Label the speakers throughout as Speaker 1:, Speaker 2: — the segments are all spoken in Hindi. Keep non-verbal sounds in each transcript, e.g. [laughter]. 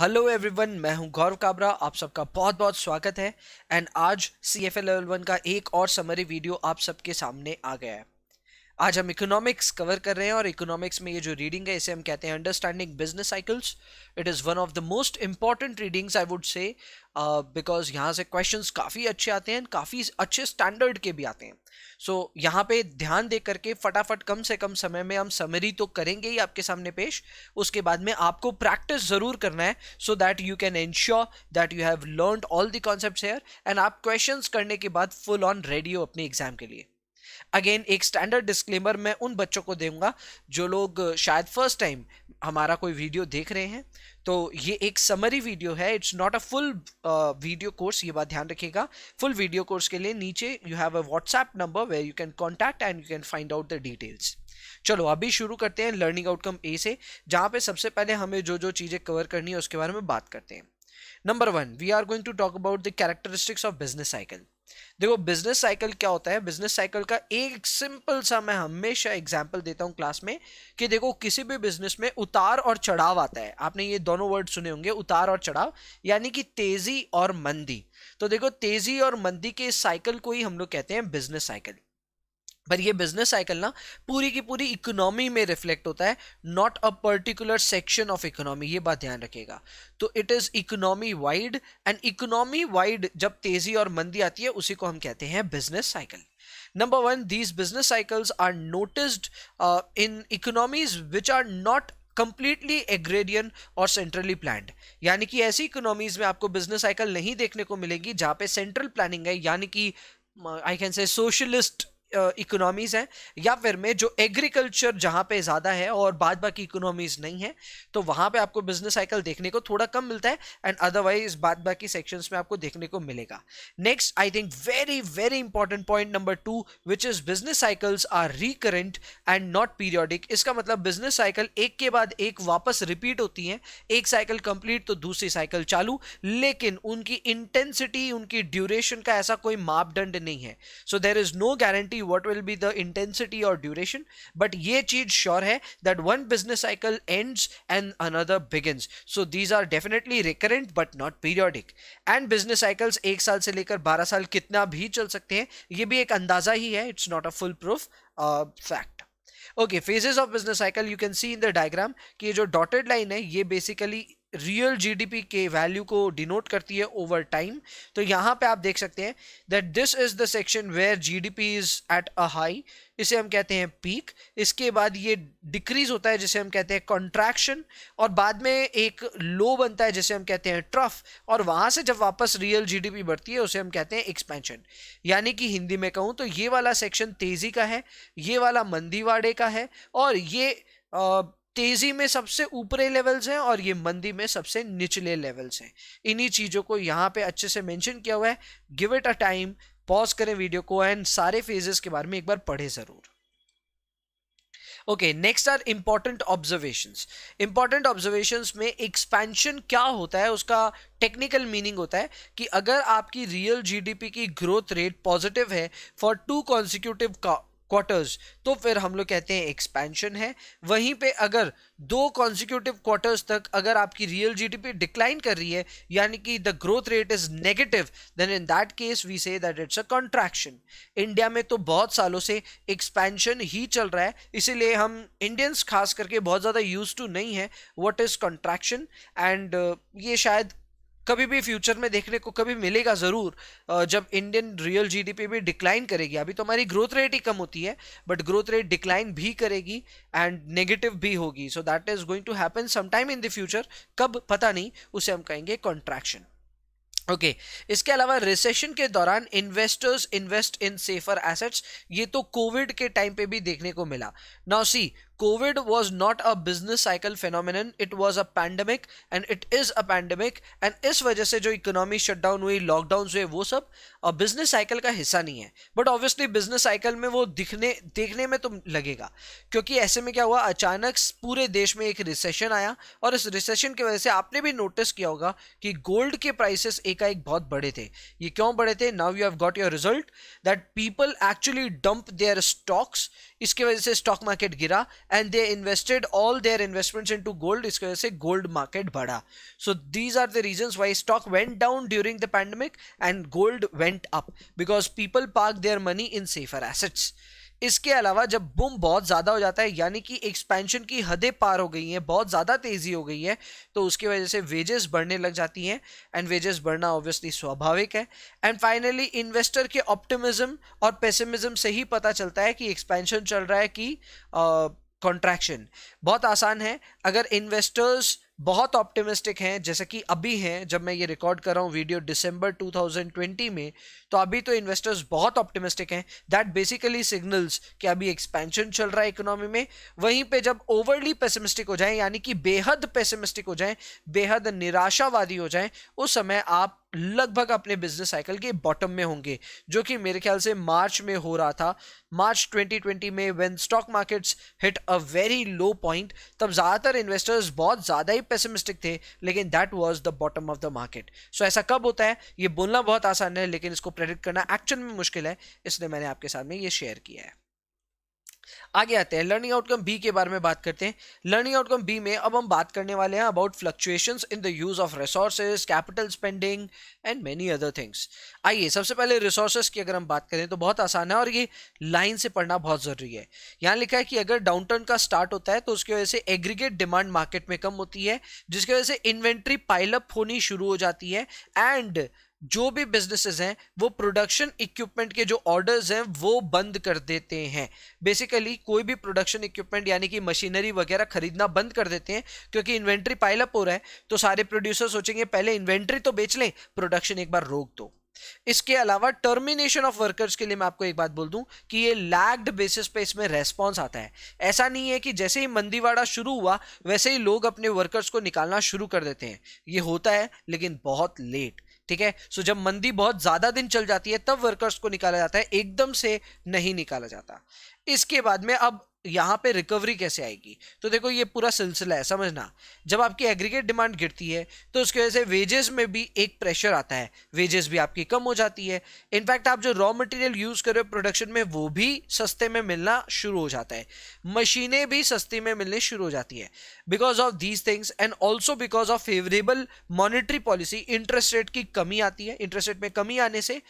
Speaker 1: हेलो एवरीवन मैं हूं गौरव काबरा आप सबका बहुत बहुत स्वागत है एंड आज C F L level one का एक और समरी वीडियो आप सबके सामने आ गया है आज हम इकोनॉमिक्स कवर कर रहे हैं और इकोनॉमिक्स में ये जो रीडिंग है इसे हम कहते हैं understanding business cycles it is one of the most important readings I would say because यहाँ से क्वेश्चन काफ़ी अच्छे आते हैं काफ़ी अच्छे स्टैंडर्ड के भी आते हैं सो so, यहाँ पे ध्यान दे करके फटाफट कम से कम समय में हम समरी तो करेंगे ही आपके सामने पेश उसके बाद में आपको प्रैक्टिस ज़रूर करना है so that you can ensure that you have learn all the concept here and आप क्वेश्चन करने के बाद फुल ऑन रेडियो अपने एग्जाम के लिए अगेन एक स्टैंडर्ड डिस्क्लेमर मैं उन बच्चों को दूंगा जो लोग शायद फर्स्ट टाइम हमारा कोई वीडियो देख रहे हैं तो ये एक समरी वीडियो है it's not a full video course ये बात ध्यान रखिएगा फुल वीडियो कोर्स के लिए नीचे you have a WhatsApp number where you can contact and you can find out the details चलो अभी शुरू करते हैं लर्निंग आउटकम ए से जहाँ पे सबसे पहले हमें जो जो चीज़ें कवर करनी है उसके बारे में बात करते हैं number one we are going to talk about the characteristics of business cycle देखो बिजनेस साइकिल क्या होता है बिजनेस साइकिल का एक सिंपल सा मैं हमेशा एग्जाम्पल देता हूँ क्लास में कि देखो किसी भी बिजनेस में उतार और चढ़ाव आता है आपने ये दोनों वर्ड सुने होंगे उतार और चढ़ाव यानी कि तेजी और मंदी तो देखो तेजी और मंदी के साइकिल को ही हम लोग कहते हैं बिजनेस साइकिल पर ये बिजनेस साइकिल ना पूरी की पूरी इकोनॉमी में रिफ्लेक्ट होता है not a particular section of economy ये बात ध्यान रखेगा तो it is economy wide and economy wide जब तेज़ी और मंदी आती है उसी को हम कहते हैं business cycle number one these business cycles are noticed in economies which are not completely agrarian और सेंट्रली प्लान यानी कि ऐसी इकोनॉमीज में आपको बिजनेस साइकिल नहीं देखने को मिलेगी जहाँ पे सेंट्रल प्लानिंग है यानी कि I can say socialist economies हैं या फिर में जो एग्रीकल्चर जहाँ पे ज़्यादा है और बाद बाकी इकोनॉमीज नहीं है तो वहाँ पे आपको बिजनेस साइकिल देखने को थोड़ा कम मिलता है एंड अदरवाइज बाद बाकी सेक्शंस में आपको देखने को मिलेगा next I think very very important point number two which is business cycles are recurrent and not periodic इसका मतलब बिजनेस साइकिल एक के बाद एक वापस रिपीट होती हैं एक साइकिल कंप्लीट तो दूसरी साइकिल चालू लेकिन उनकी इंटेंसिटी उनकी ड्यूरेशन का ऐसा कोई मापदंड नहीं है so there is no guarantee exactly what will be the intensity or duration but ye cheez sure hai that one business cycle ends and another begins so these are definitely recurrent but not periodic and business cycles एक साल से लेकर 12 साल कितना भी चल सकते हैं ये भी एक अंदाजा ही है it's not a full proof uh, fact okay phases of business cycle you can see in the diagram कि ये जो dotted line है ये basically रियल जीडीपी के वैल्यू को डिनोट करती है ओवर टाइम तो यहाँ पे आप देख सकते हैं that this is the section where GDP is at a high इसे हम कहते हैं पीक इसके बाद ये डिक्रीज होता है जिसे हम कहते हैं कॉन्ट्रैक्शन और बाद में एक लो बनता है जिसे हम कहते हैं ट्रफ और वहाँ से जब वापस रियल जीडीपी बढ़ती है उसे हम कहते हैं एक्सपेंशन यानी कि हिंदी में कहूँ तो ये वाला सेक्शन तेज़ी का है ये वाला मंदीवाड़े का है और ये आ, तेजी में सबसे ऊपरे लेवल्स हैं और ये मंदी में सबसे निचले लेवल्स हैं इन्हीं चीज़ों को यहाँ पे अच्छे से मेंशन किया हुआ है give it a time pause करें वीडियो को एंड सारे फेजेस के बारे में एक बार पढ़े ज़रूर okay next are important observation important observation में एक्सपेंशन क्या होता है उसका टेक्निकल मीनिंग होता है कि अगर आपकी रियल जीडीपी की ग्रोथ रेट पॉजिटिव है फॉर टू कॉन्सिक्यूटिव क्वार्टर्स तो फिर हम लोग कहते हैं एक्सपेंशन है वहीं पे अगर दो कॉन्जिक्यूटिव क्वार्टर्स तक अगर आपकी रियल जीडीपी डिक्लाइन कर रही है यानी कि the growth rate is negative then in that case we say that it's a contraction India में तो बहुत सालों से एक्सपेंशन ही चल रहा है इसीलिए हम इंडियंस खास करके बहुत ज़्यादा यूज टू नहीं है वट इज़ कॉन्ट्रैक्शन एंड ये शायद कभी भी फ्यूचर में देखने को कभी मिलेगा ज़रूर जब इंडियन रियल जीडीपी भी डिक्लाइन करेगी अभी तो हमारी ग्रोथ रेट ही कम होती है बट ग्रोथ रेट डिक्लाइन भी करेगी एंड नेगेटिव भी होगी so that is going to happen sometime in the future कब पता नहीं उसे हम कहेंगे कॉन्ट्रैक्शन ओके okay. इसके अलावा रिसेशन के दौरान investors invest in safer assets ये तो कोविड के टाइम पे भी देखने को मिला now see COVID was not a business cycle phenomenon it was a pandemic and it is a pandemic and इस वजह से जो इकोनॉमी शट डाउन हुई लॉकडाउन हुए वो सब बिजनेस साइकिल का हिस्सा नहीं है बट ऑब्वियसली बिजनेस साइकिल में वो दिखने देखने में तो लगेगा क्योंकि ऐसे में क्या हुआ अचानक पूरे देश में एक रिसेशन आया और इस रिसेशन की वजह से आपने भी नोटिस किया होगा कि गोल्ड के प्राइसेस एकाएक बहुत बड़े थे ये क्यों बड़े थे now you have got your result that people actually dump their stocks इसकी वजह से स्टॉक मार्केट गिरा and they invested all their investments into gold इसकी वजह से गोल्ड मार्केट बढ़ा so these are the reasons why stock went down during the pandemic and gold went up because people park their money in safer assets इसके अलावा जब बूम बहुत ज़्यादा हो जाता है यानी कि एक्सपेंशन की हदें पार हो गई हैं बहुत ज़्यादा तेज़ी हो गई है तो उसकी वजह से वेजेस बढ़ने लग जाती हैं एंड वेजेस बढ़ना ऑब्वियसली स्वाभाविक है एंड फाइनली इन्वेस्टर के ऑप्टिमिज्म और पेसिमिज्म से ही पता चलता है कि एक्सपेंशन चल रहा है कि कॉन्ट्रैक्शन बहुत आसान है अगर इन्वेस्टर्स बहुत ऑप्टिमिस्टिक हैं जैसे कि अभी हैं जब मैं ये रिकॉर्ड कर रहा हूँ वीडियो दिसंबर 2020 में तो अभी तो इन्वेस्टर्स बहुत ऑप्टिमिस्टिक हैं दैट बेसिकली सिग्नल्स कि अभी एक्सपेंशन चल रहा है इकोनॉमी में वहीं पे जब ओवरली पेसिमिस्टिक हो जाएं यानी कि बेहद पेसिमिस्टिक हो जाएं बेहद निराशावादी हो जाएं उस समय आप लगभग अपने बिजनेस साइकिल के बॉटम में होंगे जो कि मेरे ख्याल से मार्च में हो रहा था मार्च 2020 में when stock markets hit a very low point तब ज़्यादातर इन्वेस्टर्स बहुत ज़्यादा ही पेसिमिस्टिक थे लेकिन that was the bottom of the market so ऐसा कब होता है ये बोलना बहुत आसान है लेकिन इसको प्रेडिक्ट करना एक्चुअल में मुश्किल है इसलिए मैंने आपके साथ में ये शेयर किया है आगे आते हैं लर्निंग आउटकम बी के बारे में बात करते हैं लर्निंग आउटकम बी में अब हम बात करने वाले हैं about fluctuations in the use of resources capital spending and many other things आइए सबसे पहले रिसोर्सेज की अगर हम बात करें तो बहुत आसान है और ये लाइन से पढ़ना बहुत ज़रूरी है यहाँ लिखा है कि अगर डाउनटर्न का स्टार्ट होता है तो उसकी वजह से एग्रीगेट डिमांड मार्केट में कम होती है जिसकी वजह से इन्वेंट्री पाइलअप होनी शुरू हो जाती है एंड जो भी बिजनेसेस हैं वो प्रोडक्शन इक्विपमेंट के जो ऑर्डर्स हैं वो बंद कर देते हैं बेसिकली कोई भी प्रोडक्शन इक्विपमेंट यानी कि मशीनरी वगैरह खरीदना बंद कर देते हैं क्योंकि इन्वेंट्री पाइलअप हो रहा है तो सारे प्रोड्यूसर सोचेंगे पहले इन्वेंट्री तो बेच लें प्रोडक्शन एक बार रोक दो इसके अलावा टर्मिनेशन ऑफ वर्कर्स के लिए मैं आपको एक बात बोल दूं कि ये लैग्ड बेसिस पे इसमें रेस्पॉन्स आता है ऐसा नहीं है कि जैसे ही मंदीवाड़ा शुरू हुआ वैसे ही लोग अपने वर्कर्स को निकालना शुरू कर देते हैं ये होता है लेकिन बहुत लेट ठीक है सो जब मंदी बहुत ज्यादा दिन चल जाती है तब वर्कर्स को निकाला जाता है एकदम से नहीं निकाला जाता इसके बाद में अब यहाँ पे रिकवरी कैसे आएगी तो देखो ये पूरा सिलसिला है समझना जब आपकी एग्रीगेट डिमांड गिरती है तो उसकी वजह से वेजेस में भी एक प्रेशर आता है वेजेस भी आपकी कम हो जाती है इनफैक्ट आप जो रॉ मटेरियल यूज़ कर रहे हो प्रोडक्शन में वो भी सस्ते में मिलना शुरू हो जाता है मशीनें भी सस्ती में मिलने शुरू हो जाती है because of these things and also because of favourable monetary policy interest rate की कमी आती है इंटरेस्ट रेट में कमी आने से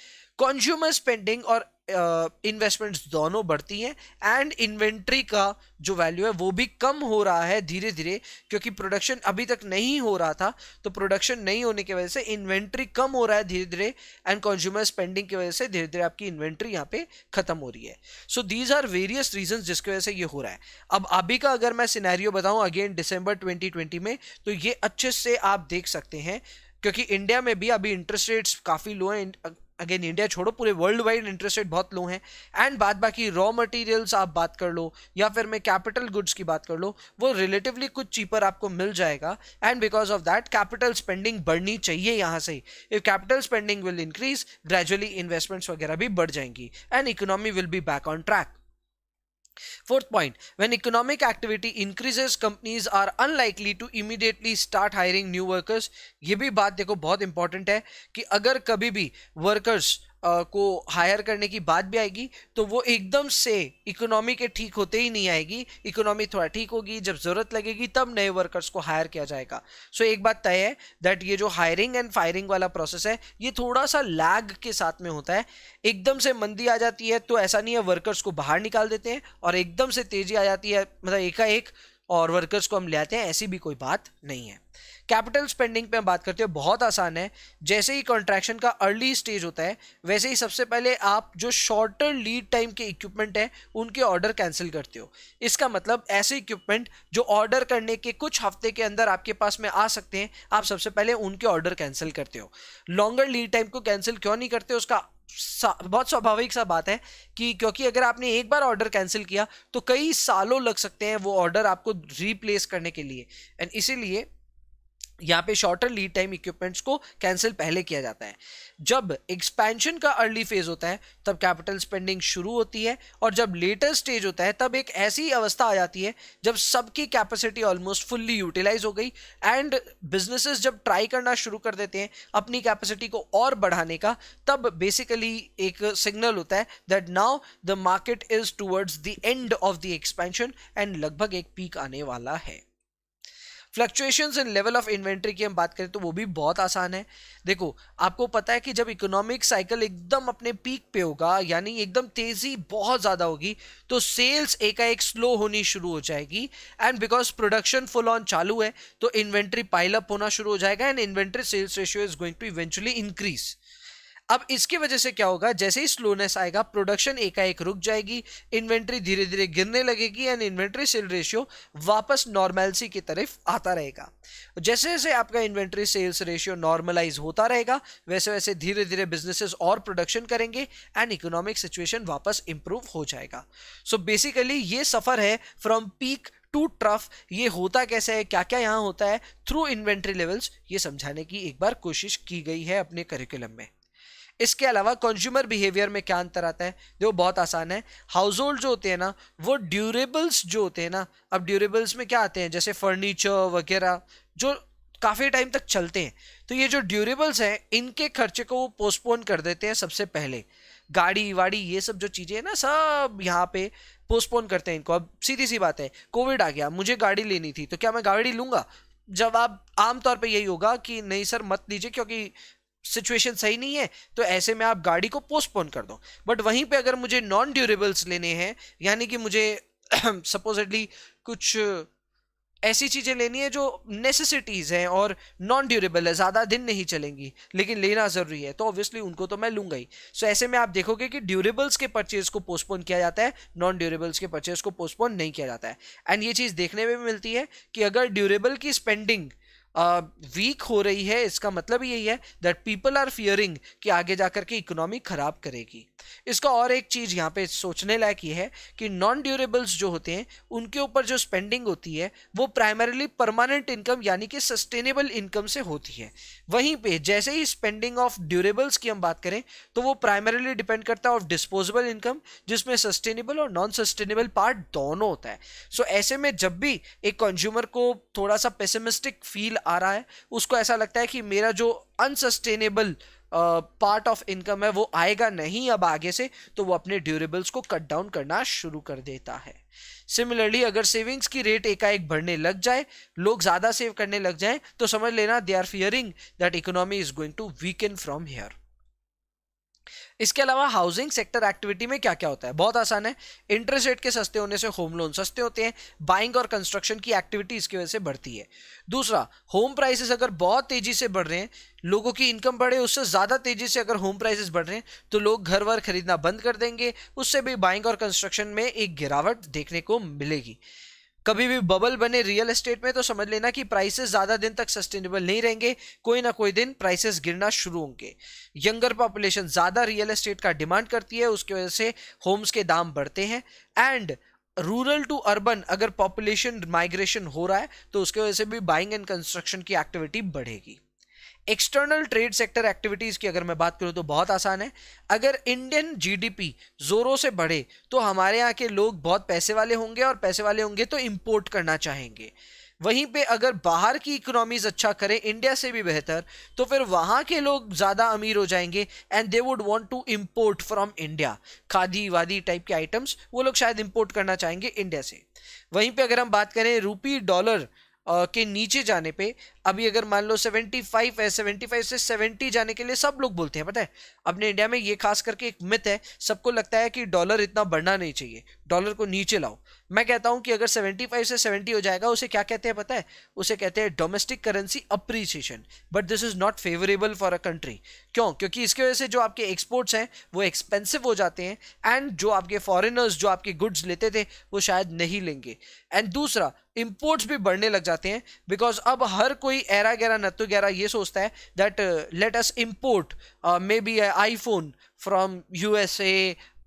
Speaker 1: कंज्यूमर स्पेंडिंग और इन्वेस्टमेंट्स दोनों बढ़ती हैं एंड इन्वेंट्री का जो वैल्यू है वो भी कम हो रहा है धीरे धीरे क्योंकि प्रोडक्शन अभी तक नहीं हो रहा था तो प्रोडक्शन नहीं होने की वजह से इन्वेंट्री कम हो रहा है धीरे धीरे एंड कंज्यूमर स्पेंडिंग की वजह से धीरे धीरे आपकी इन्वेंट्री यहाँ पे ख़त्म हो रही है so these are various reason जिसकी वजह से ये हो रहा है अब अभी का अगर मैं सिनेरियो बताऊँ अगेन डिसम्बर ट्वेंटी में तो ये अच्छे से आप देख सकते हैं क्योंकि इंडिया में भी अभी इंटरेस्ट रेट्स काफ़ी लो हैं अगेन इंडिया छोड़ो पूरे वर्ल्ड वाइड इंटरेस्ट रेट बहुत लो हैं एंड बाद बाकी रॉ मटेरियल्स आप बात कर लो या फिर मैं कैपिटल गुड्स की बात कर लो वो रिलेटिवली कुछ चीपर आपको मिल जाएगा and because of that capital spending बढ़नी चाहिए यहाँ से if capital spending will increase gradually investments वगैरह भी बढ़ जाएंगी and economy will be back on track Fourth point, when economic activity increases, companies are unlikely to immediately start hiring new workers. ये भी बात देखो बहुत important है कि अगर कभी भी workers को हायर करने की बात भी आएगी तो वो एकदम से इकोनॉमी के ठीक होते ही नहीं आएगी इकोनॉमी थोड़ा ठीक होगी जब ज़रूरत लगेगी तब नए वर्कर्स को हायर किया जाएगा सो so, एक बात तय है दैट ये जो हायरिंग एंड फायरिंग वाला प्रोसेस है ये थोड़ा सा लैग के साथ में होता है एकदम से मंदी आ जाती है तो ऐसा नहीं है वर्कर्स को बाहर निकाल देते हैं और एकदम से तेज़ी आ जाती है मतलब एकाएक और वर्कर्स को हम ले आते हैं ऐसी भी कोई बात नहीं है कैपिटल स्पेंडिंग पे हम बात करते हैं बहुत आसान है जैसे ही कॉन्ट्रैक्शन का अर्ली स्टेज होता है वैसे ही सबसे पहले आप जो शॉर्टर लीड टाइम के इक्विपमेंट हैं उनके ऑर्डर कैंसिल करते हो इसका मतलब ऐसे इक्विपमेंट जो ऑर्डर करने के कुछ हफ्ते के अंदर आपके पास में आ सकते हैं आप सबसे पहले उनके ऑर्डर कैंसिल करते हो लॉन्गर लीड टाइम को कैंसिल क्यों नहीं करते उसका बहुत स्वाभाविक सा बात है कि क्योंकि अगर आपने एक बार ऑर्डर कैंसिल किया तो कई सालों लग सकते हैं वो ऑर्डर आपको रिप्लेस करने के लिए एंड इसीलिए यहाँ पे शॉर्टर लीड टाइम इक्विपमेंट्स को कैंसिल पहले किया जाता है जब एक्सपेंशन का अर्ली फेज होता है तब कैपिटल स्पेंडिंग शुरू होती है और जब लेटर स्टेज होता है तब एक ऐसी अवस्था आ जाती है जब सबकी कैपेसिटी ऑलमोस्ट फुल्ली यूटिलाइज हो गई एंड बिजनेसेस जब ट्राई करना शुरू कर देते हैं अपनी कैपेसिटी को और बढ़ाने का तब बेसिकली एक सिग्नल होता है that now the market is towards the end of the expansion and लगभग एक पीक आने वाला है fluctuation in level of inventory की हम बात करें तो वो भी बहुत आसान है देखो आपको पता है कि जब इकोनॉमिक साइकिल एकदम अपने पीक पे होगा यानी एकदम तेज़ी बहुत ज़्यादा होगी तो सेल्स एकाएक स्लो होनी शुरू हो जाएगी and because production full on चालू है तो इन्वेंट्री पाइलअप होना शुरू हो जाएगा and inventory sales ratio is going to eventually increase अब इसकी वजह से क्या होगा जैसे ही स्लोनेस आएगा प्रोडक्शन एकाएक रुक जाएगी इन्वेंट्री धीरे धीरे गिरने लगेगी एंड इन्वेंट्री सेल रेशियो वापस नॉर्मेलसी की तरफ आता रहेगा जैसे जैसे आपका इन्वेंट्री सेल्स रेशियो नॉर्मलाइज होता रहेगा वैसे वैसे धीरे धीरे बिजनेसेस और प्रोडक्शन करेंगे एंड इकोनॉमिक सिचुएशन वापस इंप्रूव हो जाएगा सो so बेसिकली ये सफ़र है फ्रॉम पीक टू ट्रफ ये होता कैसे है क्या क्या यहाँ होता है थ्रू इन्वेंट्री लेवल्स ये समझाने की एक बार कोशिश की गई है अपने करिकुलम में इसके अलावा कंज्यूमर बिहेवियर में क्या अंतर आता है देखो बहुत आसान है हाउस होल्ड जो होते हैं ना वो ड्यूरेबल्स जो होते हैं ना अब ड्यूरेबल्स में क्या आते हैं जैसे फर्नीचर वगैरह जो काफ़ी टाइम तक चलते हैं तो ये जो ड्यूरेबल्स हैं इनके खर्चे को वो पोस्टपोन कर देते हैं सबसे पहले गाड़ी वाड़ी ये सब जो चीज़ें हैं ना सब यहाँ पे पोस्टपोन करते हैं इनको अब सीधी सी बात है कोविड आ गया मुझे गाड़ी लेनी थी तो क्या मैं गाड़ी लूँगा जवाब आमतौर पे यही होगा कि नहीं सर मत लीजिए क्योंकि सिचुएशन सही नहीं है तो ऐसे में आप गाड़ी को पोस्टपोन कर दो बट वहीं पे अगर मुझे नॉन ड्यूरेबल्स लेने हैं यानी कि मुझे सपोजली [clears throat] कुछ ऐसी चीज़ें लेनी है जो नेसेसिटीज़ हैं और नॉन ड्यूरेबल है ज़्यादा दिन नहीं चलेंगी लेकिन लेना ज़रूरी है तो ऑब्वियसली उनको तो मैं लूँगा ही सो so, ऐसे में आप देखोगे कि ड्यूरेबल्स के परचेज़ को पोस्टपोन किया जाता है नॉन ड्यूरेबल्स के परचेज़ को पोस्टपोन नहीं किया जाता है एंड ये चीज़ देखने में मिलती है कि अगर ड्यूरेबल की स्पेंडिंग वीक हो रही है इसका मतलब यही है दैट पीपल आर फियरिंग कि आगे जाकर के इकोनॉमी ख़राब करेगी इसका और एक चीज़ यहाँ पे सोचने लायक ये है कि नॉन ड्यूरेबल्स जो होते हैं उनके ऊपर जो स्पेंडिंग होती है वो प्राइमरीली परमानेंट इनकम यानी कि सस्टेनेबल इनकम से होती है वहीं पे जैसे ही स्पेंडिंग ऑफ ड्यूरेबल्स की हम बात करें तो वो प्राइमरीली डिपेंड करता है ऑफ डिस्पोजेबल इनकम जिसमें सस्टेनेबल और नॉन सस्टेनेबल पार्ट दोनों होता है सो so, ऐसे में जब भी एक कंज्यूमर को थोड़ा सा पेसिमिस्टिक फील आ रहा है उसको ऐसा लगता है कि मेरा जो अनसस्टेनेबल पार्ट ऑफ इनकम है वो आएगा नहीं अब आगे से तो वो अपने ड्यूरेबल्स को कट डाउन करना शुरू कर देता है सिमिलरली अगर सेविंग्स की रेट एकाएक बढ़ने लग जाए लोग ज़्यादा सेव करने लग जाएं तो समझ लेना they are fearing that economy is going to weaken from here इसके अलावा हाउसिंग सेक्टर एक्टिविटी में क्या क्या होता है बहुत आसान है इंटरेस्ट रेट के सस्ते होने से होम लोन सस्ते होते हैं बाइंग और कंस्ट्रक्शन की एक्टिविटी इसकी वजह से बढ़ती है दूसरा होम प्राइसेस अगर बहुत तेजी से बढ़ रहे हैं लोगों की इनकम बढ़े उससे ज़्यादा तेजी से अगर होम प्राइसेस बढ़ रहे हैं तो लोग घर वर खरीदना बंद कर देंगे उससे भी बाइंग और कंस्ट्रक्शन में एक गिरावट देखने को मिलेगी कभी भी बबल बने रियल एस्टेट में तो समझ लेना कि प्राइसेस ज़्यादा दिन तक सस्टेनेबल नहीं रहेंगे कोई ना कोई दिन प्राइसेस गिरना शुरू होंगे यंगर पॉपुलेशन ज़्यादा रियल एस्टेट का डिमांड करती है उसकी वजह से होम्स के दाम बढ़ते हैं एंड रूरल टू अर्बन अगर पॉपुलेशन माइग्रेशन हो रहा है तो उसकी वजह से भी बाइंग एंड कंस्ट्रक्शन की एक्टिविटी बढ़ेगी एक्सटर्नल ट्रेड सेक्टर एक्टिविटीज़ की अगर मैं बात करूँ तो बहुत आसान है अगर इंडियन जीडीपी ज़ोरों से बढ़े तो हमारे यहाँ के लोग बहुत पैसे वाले होंगे और पैसे वाले होंगे तो इम्पोर्ट करना चाहेंगे वहीं पे अगर बाहर की इकोनॉमीज अच्छा करें इंडिया से भी बेहतर तो फिर वहाँ के लोग ज़्यादा अमीर हो जाएंगे and they would want to import from India khadi वादी टाइप के आइटम्स वो लोग शायद इंपोर्ट करना चाहेंगे इंडिया से वहीं पे अगर हम बात करें रूपी डॉलर के नीचे जाने पे अभी अगर मान लो 75 है 75 से 70 जाने के लिए सब लोग बोलते हैं पता है अपने इंडिया में ये खास करके एक मिथ है सबको लगता है कि डॉलर इतना बढ़ना नहीं चाहिए डॉलर को नीचे लाओ मैं कहता हूँ कि अगर 75 से 70 हो जाएगा उसे क्या कहते हैं पता है उसे कहते हैं domestic currency appreciation but this is not favourable for a country क्यों क्योंकि इसकी वजह से जो आपके एक्सपोर्ट्स हैं वो एक्सपेंसिव हो जाते हैं एंड जो आपके फॉरेनर्स जो आपके गुड्स लेते थे वो शायद नहीं लेंगे एंड दूसरा इम्पोर्ट्स भी बढ़ने लग जाते हैं बिकॉज अब हर कोई कोई एरा गैरा नत्तु गैरा ये सोचता है that let us import maybe iPhone from you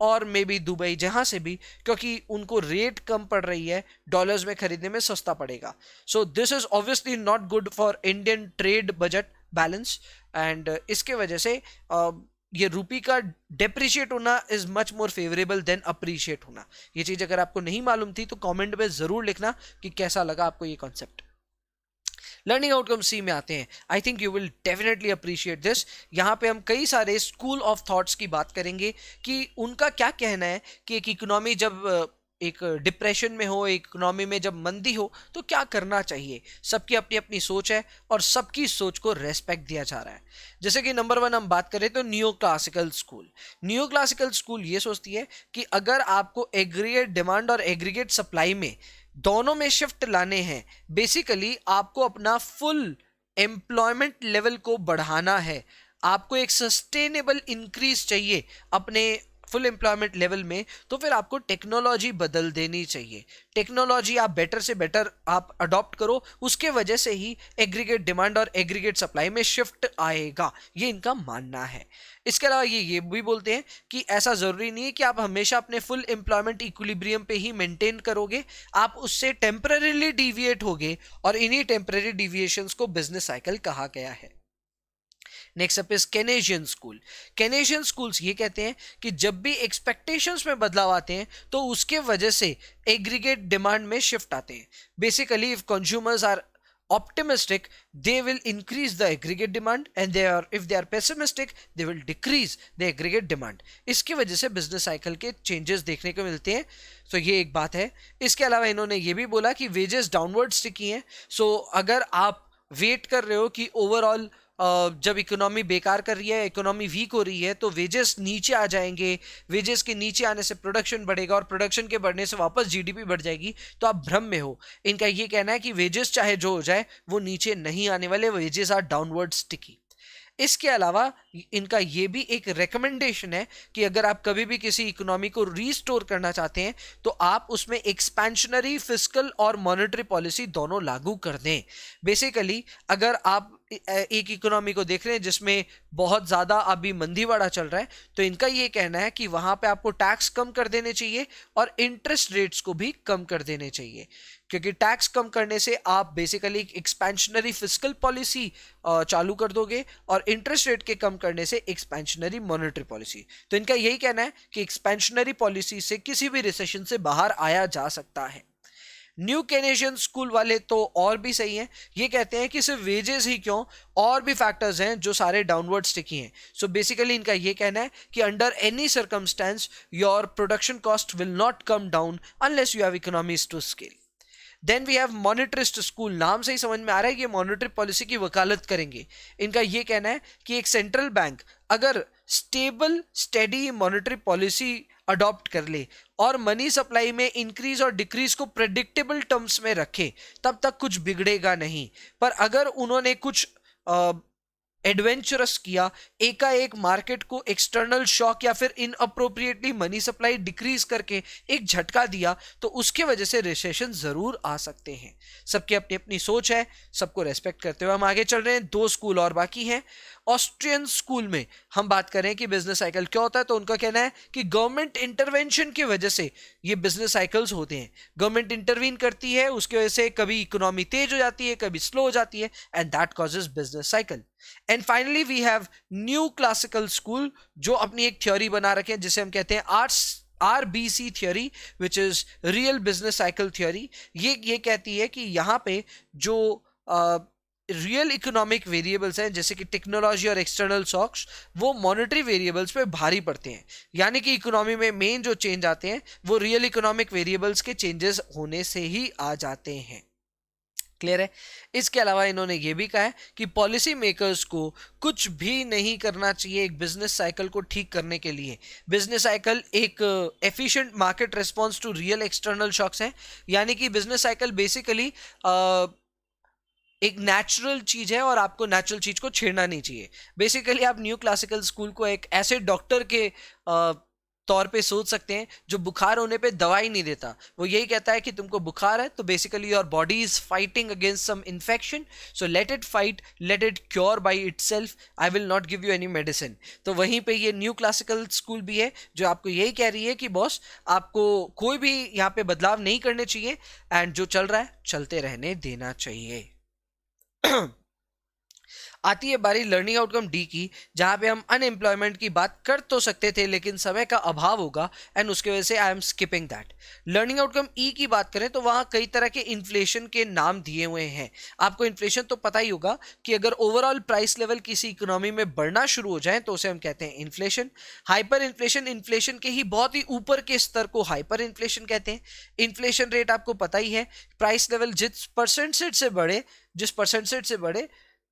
Speaker 1: और मे बी दुबई जहाँ से भी क्योंकि उनको रेट कम पड़ रही है डॉलर्स में खरीदने में सस्ता पड़ेगा so this is obviously not good for Indian trade budget balance and इसके वजह से uh, ये रूपी का डेप्रिशिएट होना is much more favourable than appreciate होना ये चीज़ अगर आपको नहीं मालूम थी तो कमेंट में ज़रूर लिखना कि कैसा लगा आपको ये कॉन्सेप्ट लर्निंग आउटकम सी में आते हैं I think you will definitely appreciate this यहाँ पे हम कई सारे स्कूल ऑफ थॉट्स की बात करेंगे कि उनका क्या कहना है कि एक इकोनॉमी जब एक डिप्रेशन में हो एक इकोनॉमी में जब मंदी हो तो क्या करना चाहिए सबकी अपनी अपनी सोच है और सबकी सोच को रेस्पेक्ट दिया जा रहा है जैसे कि नंबर वन हम बात करें तो new classical school new classical school ये सोचती है कि अगर आपको एग्रीगेट डिमांड और एग्रीगेट सप्लाई में दोनों में शिफ्ट लाने हैं बेसिकली आपको अपना फुल एम्प्लॉयमेंट लेवल को बढ़ाना है आपको एक सस्टेनेबल इंक्रीज चाहिए अपने फुल एम्प्लॉयमेंट लेवल में तो फिर आपको टेक्नोलॉजी बदल देनी चाहिए टेक्नोलॉजी आप बेटर से बेटर आप अडॉप्ट करो उसके वजह से ही एग्रीगेट डिमांड और एग्रीगेट सप्लाई में शिफ्ट आएगा ये इनका मानना है इसके अलावा ये ये भी बोलते हैं कि ऐसा ज़रूरी नहीं है कि आप हमेशा अपने फुल एम्प्लॉयमेंट इक्विलिब्रियम पे ही मेंटेन करोगे आप उससे टेम्परेली डिविएट होगे और इन्हीं टेम्परेरी डिविएशंस को बिजनेस साइकिल कहा गया है next up is Keynesian school Keynesian schools ये कहते हैं कि जब भी एक्सपेक्टेशंस में बदलाव आते हैं तो उसके वजह से एग्रीगेट डिमांड में शिफ्ट आते हैं basically if consumers are optimistic they will increase the aggregate demand and they are if they are pessimistic they will decrease the aggregate demand इसकी वजह से बिजनेस साइकिल के चेंजेस देखने को मिलते हैं तो ये एक बात है इसके अलावा इन्होंने ये भी बोला कि वेजेस डाउनवर्ड्स टिकी हैं सो अगर आप वेट कर रहे हो कि ओवरऑल जब इकोनॉमी बेकार कर रही है इकोनॉमी वीक हो रही है तो वेजेस नीचे आ जाएंगे वेजेस के नीचे आने से प्रोडक्शन बढ़ेगा और प्रोडक्शन के बढ़ने से वापस जीडीपी बढ़ जाएगी तो आप भ्रम में हो इनका ये कहना है कि वेजेस चाहे जो हो जाए वो नीचे नहीं आने वाले वेजेस आर डाउनवर्ड स्टिकी इसके अलावा इनका ये भी एक रिकमेंडेशन है कि अगर आप कभी भी किसी इकोनॉमी को रीस्टोर करना चाहते हैं तो आप उसमें एक्सपेंशनरी फिजिकल और मॉनेटरी पॉलिसी दोनों लागू कर दें बेसिकली अगर आप एक इकोनॉमी को देख रहे हैं जिसमें बहुत ज़्यादा अभी मंदी वाड़ा चल रहा है तो इनका ये कहना है कि वहाँ पे आपको टैक्स कम कर देने चाहिए और इंटरेस्ट रेट्स को भी कम कर देने चाहिए क्योंकि टैक्स कम करने से आप बेसिकली एक एक्सपेंशनरी फिजिकल पॉलिसी चालू कर दोगे और इंटरेस्ट रेट के कम करने से एक्सपेंशनरी मॉनेटरी पॉलिसी तो इनका यही कहना है कि एक्सपेंशनरी पॉलिसी से किसी भी रिसेशन से बाहर आया जा सकता है न्यू कैनेशियन स्कूल वाले तो और भी सही हैं ये कहते हैं कि सिर्फ वेजेस ही क्यों और भी फैक्टर्स हैं जो सारे डाउनवर्ड स्टिकी हैं सो बेसिकली इनका ये कहना है कि under any circumstance your production cost will not come down unless you have economies to scale then we have monetarist school नाम से ही समझ में आ रहा है कि मॉनिटरी पॉलिसी की वकालत करेंगे इनका ये कहना है कि एक सेंट्रल बैंक अगर stable steady monetary policy adopt कर ले और मनी सप्लाई में इंक्रीज और डिक्रीज को प्रेडिक्टेबल टर्म्स में रखे तब तक कुछ बिगड़ेगा नहीं पर अगर उन्होंने कुछ एडवेंचरस किया एकाएक मार्केट को एक्सटर्नल शॉक या फिर inappropriately money supply decrease करके एक झटका दिया तो उसके वजह से रिसेशन ज़रूर आ सकते हैं सबके अपनी अपनी सोच है सबको रेस्पेक्ट करते हुए हम आगे चल रहे हैं दो स्कूल और बाकी हैं ऑस्ट्रियन स्कूल में हम बात करें कि बिजनेस साइकिल क्या होता है तो उनका कहना है कि गवर्नमेंट इंटरवेंशन की वजह से ये बिजनेस साइकिल्स होते हैं गवर्नमेंट इंटरवीन करती है उसकी वजह से कभी इकोनॉमी तेज हो जाती है कभी स्लो हो जाती है and that causes business cycle and finally we have new classical school जो अपनी एक थ्योरी बना रखे हैं जिसे हम कहते हैं आर्ट्स R B C theory which is real business cycle theory ये ये कहती है कि यहाँ पे जो रियल इकोनॉमिक वेरिएबल्स हैं जैसे कि टेक्नोलॉजी और एक्सटर्नल सॉक्स वो मॉनिटरी वेरिएबल्स पे भारी पड़ते हैं यानी कि इकोनॉमी में मेन जो चेंज आते हैं वो रियल इकोनॉमिक वेरिएबल्स के चेंजेस होने से ही आ जाते हैं क्लियर है इसके अलावा इन्होंने ये भी कहा है कि पॉलिसी मेकर्स को कुछ भी नहीं करना चाहिए एक बिजनेस साइकिल को ठीक करने के लिए बिजनेस साइकिल एक efficient market response to real external shocks है यानी कि बिजनेस साइकिल बेसिकली एक नेचुरल चीज़ है और आपको नेचुरल चीज़ को छेड़ना नहीं चाहिए बेसिकली आप न्यू क्लासिकल स्कूल को एक ऐसे डॉक्टर के तौर पे सोच सकते हैं जो बुखार होने पे दवाई नहीं देता वो यही कहता है कि तुमको बुखार है तो basically your body is fighting against some infection so let it fight let it cure by it I will not give you any medicine तो वहीं पे ये न्यू क्लासिकल स्कूल भी है जो आपको यही कह रही है कि बॉस आपको कोई भी यहाँ पे बदलाव नहीं करने चाहिए एंड जो चल रहा है चलते रहने देना चाहिए [clears throat] आती है बारी लर्निंग आउटकम डी की जहाँ पे हम अनएम्प्लॉयमेंट की बात कर तो सकते थे लेकिन समय का अभाव होगा एंड उसके वजह से I am skipping that learning outcome E की बात करें तो वहाँ कई तरह के इन्फ्लेशन के नाम दिए हुए हैं आपको इन्फ्लेशन तो पता ही होगा कि अगर ओवरऑल प्राइस लेवल किसी इकोनॉमी में बढ़ना शुरू हो जाए तो उसे हम कहते हैं इन्फ्लेशन हाइपर इन्फ्लेशन इन्फ्लेशन के ही बहुत ही ऊपर के स्तर को हाइपर इन्फ्लेशन कहते हैं इन्फ्लेशन रेट आपको पता ही है प्राइस लेवल जिस परसेंटेज से बढ़े जिस परसेंटेज से बढ़े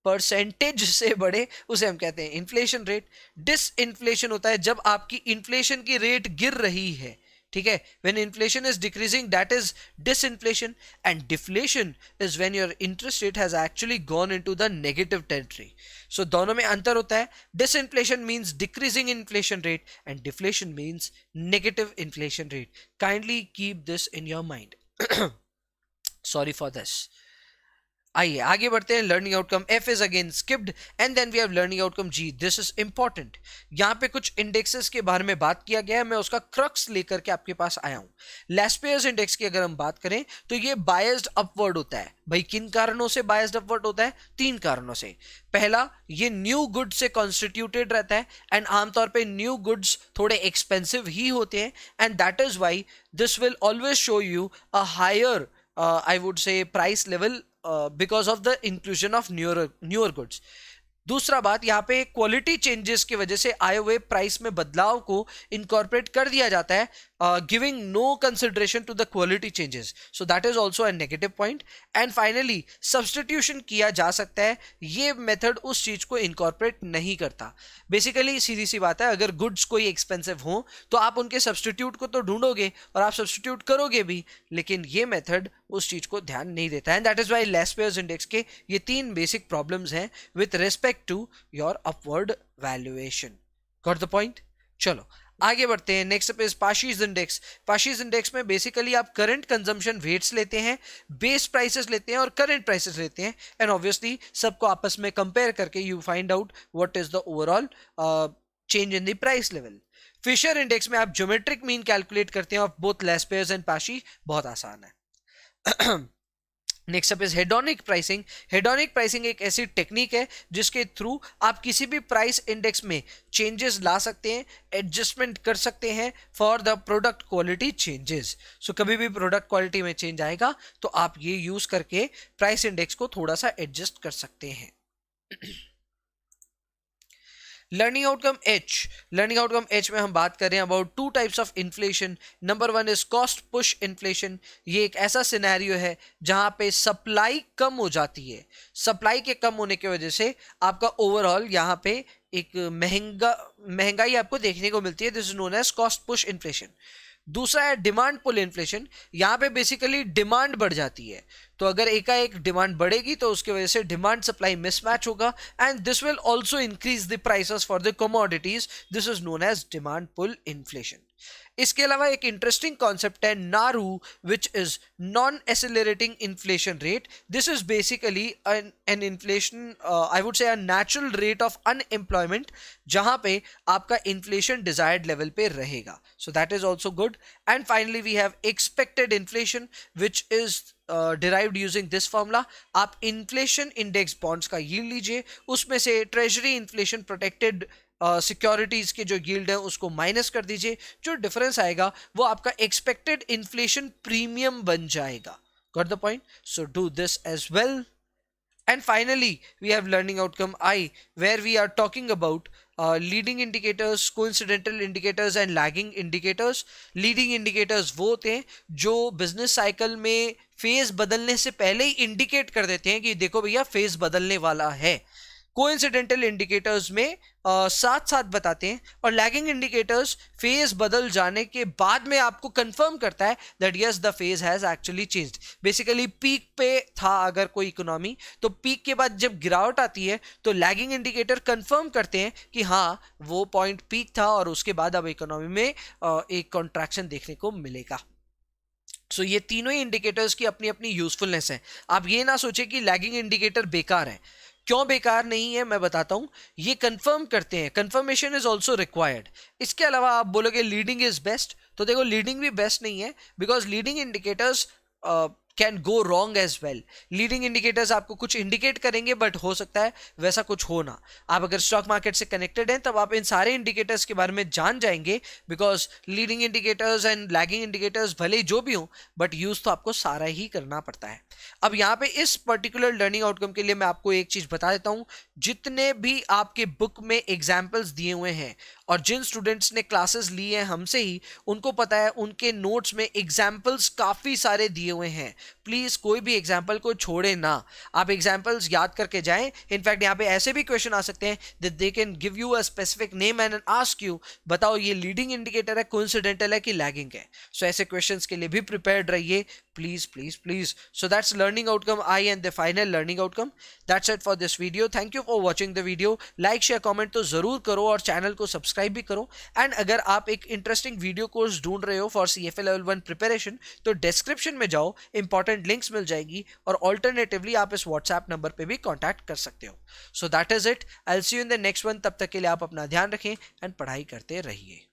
Speaker 1: परसेंटेज से बढ़े उसे हम कहते हैं इन्फ्लेशन रेट डिस इन्फ्लेशन होता है जब आपकी इन्फ्लेशन की रेट गिर रही है ठीक है when inflation is decreasing that is disinflation and deflation is when your interest rate has actually gone into the negative territory so दोनों में अंतर होता है disinflation means decreasing inflation rate and deflation means negative inflation rate kindly keep this in your mind sorry for this आइए आगे बढ़ते हैं learning outcome F is again skipped and then we have learning outcome ji this is important यहाँ पे कुछ इंडेक्सेस के बारे में बात किया गया है मैं उसका क्रक्स लेकर के आपके पास आया हूं लेस्पेयर्स इंडेक्स की अगर हम बात करें तो ये बायस्ड अपवर्ड होता है भाई किन कारणों से बायस्ड अपवर्ड होता है तीन कारणों से पहला ये न्यू गुड से कॉन्स्टिट्यूटेड रहता है एंड आमतौर पे न्यू गुड्स थोड़े एक्सपेंसिव ही होते हैं and that is why this will always show you a higher I would say price level Uh, because of the inclusion of newer newer goods दूसरा बात यहाँ पे क्वालिटी चेंजेस की वजह से आए हुए प्राइस में बदलाव को इनकॉर्पोरेट कर दिया जाता है giving no consideration to the quality changes so that is also a negative point and finally substitution किया जा सकता है ये मेथड उस चीज़ को इनकॉर्पोरेट नहीं करता बेसिकली सीधी सी बात है अगर गुड्स कोई एक्सपेंसिव हो तो आप उनके सब्सटीट्यूट को तो ढूंढोगे और आप सब्सटीट्यूट करोगे भी लेकिन ये मेथड उस चीज़ को ध्यान नहीं देता है and that is why Laspeyres index के ये तीन बेसिक प्रॉब्लम्स हैं with respect respect to your upward valuation got the point चलो आगे बढ़ते हैं नेक्स्ट पे पाशीज इंडेक्स पाशीज इंडेक्स में बेसिकली आप करंट कंजम्पशन वेट्स लेते हैं बेस प्राइसेस लेते हैं और करंट प्राइसेस लेते हैं एंड ऑब्वियसली सबको आपस में कंपेयर करके you find out what is the overall change in the price level Fisher index में आप ज्योमेट्रिक मीन कैलकुलेट करते हैं of both Laspeyres and Paasche बहुत आसान है [clears throat] next up is hedonic pricing hedonic pricing एक ऐसी टेक्निक है जिसके थ्रू आप किसी भी प्राइस इंडेक्स में चेंजेस ला सकते हैं एडजस्टमेंट कर सकते हैं for the product quality changes so कभी भी प्रोडक्ट क्वालिटी में चेंज आएगा तो आप ये यूज़ करके प्राइस इंडेक्स को थोड़ा सा एडजस्ट कर सकते हैं learning outcome H learning outcome H में हम बात कर रहे हैं about two types of inflation number one is cost push inflation ये एक ऐसा सिनेरियो है जहाँ पे सप्लाई कम हो जाती है सप्लाई के कम होने की वजह से आपका ओवरऑल यहाँ पे एक महंगा महंगाई आपको देखने को मिलती है this is known as cost push inflation दूसरा है डिमांड पुल इन्फ्लेशन यहाँ पे बेसिकली डिमांड बढ़ जाती है तो अगर एकाएक डिमांड बढ़ेगी तो उसके वजह से डिमांड सप्लाई मिसमैच होगा and this will also increase the prices for the commodities this is known as demand pull inflation इसके अलावा एक इंटरेस्टिंग कॉन्सेप्ट है NAIRU which is non accelerating inflation rate this is basically an inflation I would say natural rate of unemployment जहाँ पे आपका इन्फ्लेशन डिजायर्ड लेवल पे रहेगा so that is also good and finally we have expected inflation which is derive using this formula आप इन्फ्लेशन इंडेक्स बॉन्ड्स का यील्ड लीजिए उसमें से treasury inflation protected securities uh, के जो गिल्ड हैं उसको माइनस कर दीजिए जो डिफरेंस आएगा वो आपका एक्सपेक्टेड इन्फ्लेशन प्रीमियम बन जाएगा got the point so do this as well and finally we have learning outcome I where we are talking about leading indicators coincidental indicators and lagging indicators leading indicators वो होते हैं जो बिजनेस साइकिल में फेज़ बदलने से पहले ही इंडिकेट कर देते हैं कि देखो भैया फेज़ बदलने वाला है कोइंसिडेंटल इंडिकेटर्स में आ, साथ साथ बताते हैं और लैगिंग इंडिकेटर्स फेज बदल जाने के बाद में आपको कंफर्म करता है that yes the phase has actually changed basically peak पे था अगर कोई इकोनॉमी तो पीक के बाद जब गिरावट आती है तो लैगिंग इंडिकेटर कंफर्म करते हैं कि हाँ वो पॉइंट पीक था और उसके बाद अब इकोनॉमी में आ, एक कॉन्ट्रैक्शन देखने को मिलेगा सो so, ये तीनों ही इंडिकेटर्स की अपनी अपनी यूजफुलनेस है आप ये ना सोचें कि लैगिंग इंडिकेटर बेकार है क्यों बेकार नहीं है मैं बताता हूँ ये कंफर्म करते हैं कंफर्मेशन इज ऑल्सो रिक्वायर्ड इसके अलावा आप बोलोगे लीडिंग इज बेस्ट तो देखो लीडिंग भी बेस्ट नहीं है because leading indicators can go wrong as well leading indicators आपको कुछ इंडिकेट करेंगे बट हो सकता है वैसा कुछ हो ना आप अगर स्टॉक मार्केट से कनेक्टेड हैं तब आप इन सारे इंडिकेटर्स के बारे में जान जाएंगे because leading indicators and lagging indicators भले ही जो भी हों बट यूज़ तो आपको सारा ही करना पड़ता है अब यहाँ पे इस पर्टिकुलर लर्निंग आउटकम के लिए मैं आपको एक चीज़ बता देता हूँ जितने भी आपके बुक में एग्जाम्पल्स दिए हुए हैं और जिन स्टूडेंट्स ने क्लासेस ली हैं हमसे ही उनको पता है उनके नोट्स में एग्जाम्पल्स काफ़ी सारे दिए हुए हैं प्लीज़ कोई भी एग्जाम्पल को छोड़े ना आप एग्जाम्पल्स याद करके जाएं इनफैक्ट यहाँ पे ऐसे भी क्वेश्चन आ सकते हैं that they can give you a specific name and ask you बताओ ये लीडिंग इंडिकेटर है कोइंसिडेंटल है कि लैगिंग है सो so, ऐसे क्वेश्चन के लिए भी प्रिपेयर रहिए please please please so that's learning outcome I and the final learning outcome that's it for this video thank you for watching the video like share comment तो ज़रूर करो और चैनल को सब्सक्राइब सब्सक्राइब भी करो एंड अगर आप एक इंटरेस्टिंग वीडियो कोर्स ढूंढ रहे हो for C F level one preparation तो डिस्क्रिप्शन में जाओ इंपॉर्टेंट लिंक्स मिल जाएगी और ऑल्टरनेटिवली आप इस व्हाट्सएप नंबर पर भी कॉन्टैक्ट कर सकते हो so that is it I see you in the next one तब तक के लिए आप अपना ध्यान रखें एंड पढ़ाई करते रहिए